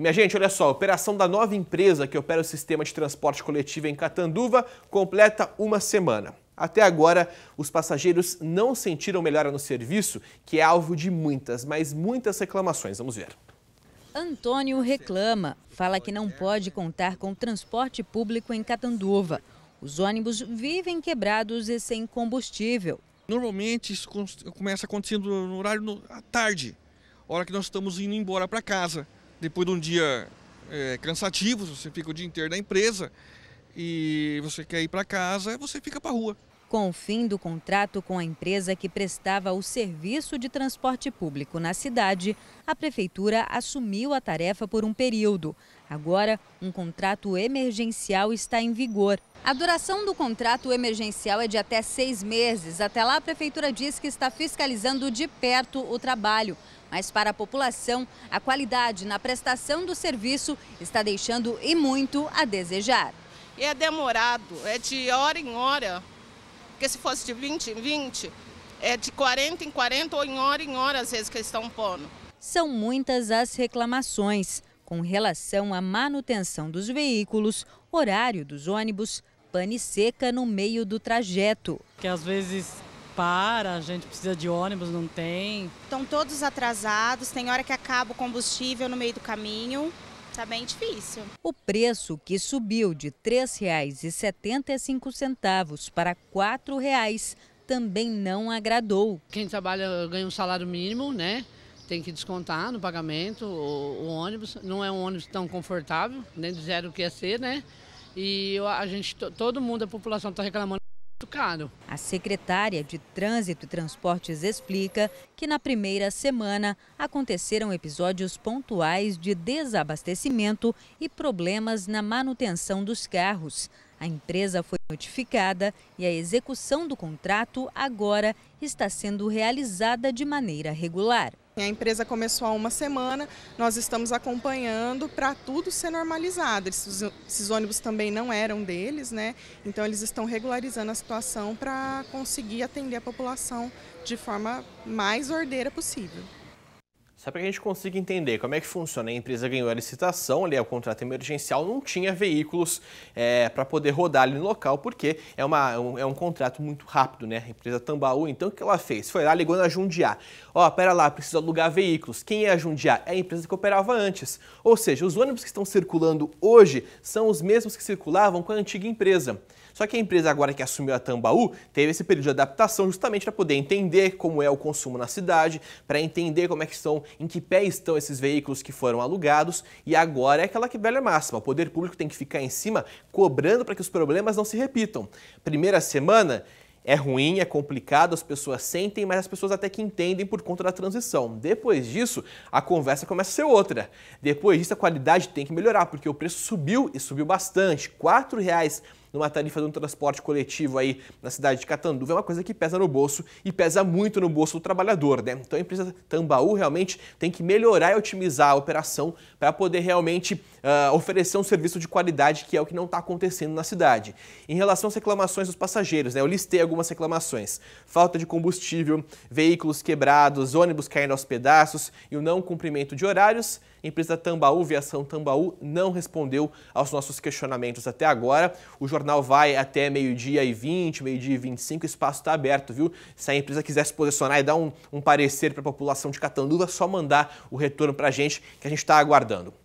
E minha gente, olha só, a operação da nova empresa que opera o sistema de transporte coletivo em Catanduva completa uma semana. Até agora, os passageiros não sentiram melhora no serviço, que é alvo de muitas, mas muitas reclamações. Vamos ver. Antônio reclama, fala que não pode contar com transporte público em Catanduva. Os ônibus vivem quebrados e sem combustível. Normalmente isso começa acontecendo no horário à tarde, hora que nós estamos indo embora para casa depois de um dia é, cansativo, você fica o dia inteiro na empresa e você quer ir para casa, você fica para rua com o fim do contrato com a empresa que prestava o serviço de transporte público na cidade, a prefeitura assumiu a tarefa por um período. Agora, um contrato emergencial está em vigor. A duração do contrato emergencial é de até seis meses. Até lá, a prefeitura diz que está fiscalizando de perto o trabalho. Mas para a população, a qualidade na prestação do serviço está deixando e muito a desejar. É demorado, é de hora em hora porque se fosse de 20 em 20, é de 40 em 40 ou em hora em hora às vezes que eles estão pondo. São muitas as reclamações com relação à manutenção dos veículos, horário dos ônibus, pane seca no meio do trajeto. Que às vezes para, a gente precisa de ônibus, não tem. Estão todos atrasados, tem hora que acaba o combustível no meio do caminho está bem difícil. O preço, que subiu de R$ 3,75 para R$ reais também não agradou. Quem trabalha ganha um salário mínimo, né? Tem que descontar no pagamento o, o ônibus. Não é um ônibus tão confortável, nem zero o que ia ser, né? E a gente, todo mundo, a população está reclamando caro. A secretária de Trânsito e Transportes explica que na primeira semana aconteceram episódios pontuais de desabastecimento e problemas na manutenção dos carros. A empresa foi notificada e a execução do contrato agora está sendo realizada de maneira regular. Né, a empresa começou há uma semana, nós estamos acompanhando para tudo ser normalizado. Esses ônibus também não eram deles, né? Então eles estão regularizando a situação para conseguir atender a população de forma mais ordeira possível. Só para que a gente consiga entender como é que funciona, a empresa ganhou a licitação, ali é o contrato emergencial, não tinha veículos é, para poder rodar ali no local, porque é, uma, é um, é um contrato muito rápido, né? A empresa Tambaú, então o que ela fez? Foi lá, ligou na Jundia. Ó, pera lá, precisa alugar veículos. Quem é a Jundia? É a empresa que operava antes. Ou seja, os ônibus que estão circulando hoje são os mesmos que circulavam com a antiga empresa. Só que a empresa agora que assumiu a Tambaú teve esse período de adaptação justamente para poder entender como é o consumo na cidade, para entender como é que estão em que pé estão esses veículos que foram alugados e agora é aquela que velha máxima. O poder público tem que ficar em cima cobrando para que os problemas não se repitam. Primeira semana, é ruim, é complicado, as pessoas sentem, mas as pessoas até que entendem por conta da transição. Depois disso, a conversa começa a ser outra. Depois disso, a qualidade tem que melhorar, porque o preço subiu e subiu bastante. R$ 4,00 numa tarifa de um transporte coletivo aí na cidade de Catanduva é uma coisa que pesa no bolso e pesa muito no bolso do trabalhador, né? Então a empresa Tambaú realmente tem que melhorar e otimizar a operação para poder realmente uh, oferecer um serviço de qualidade que é o que não está acontecendo na cidade. Em relação às reclamações dos passageiros, né? Eu listei algumas reclamações: falta de combustível, veículos quebrados, ônibus caindo aos pedaços e o não cumprimento de horários Empresa Tambaú, Viação Tambaú, não respondeu aos nossos questionamentos até agora. O jornal vai até meio-dia e 20, meio-dia e 25, o espaço está aberto, viu? Se a empresa quiser se posicionar e dar um, um parecer para a população de Catanduva, é só mandar o retorno para a gente, que a gente está aguardando.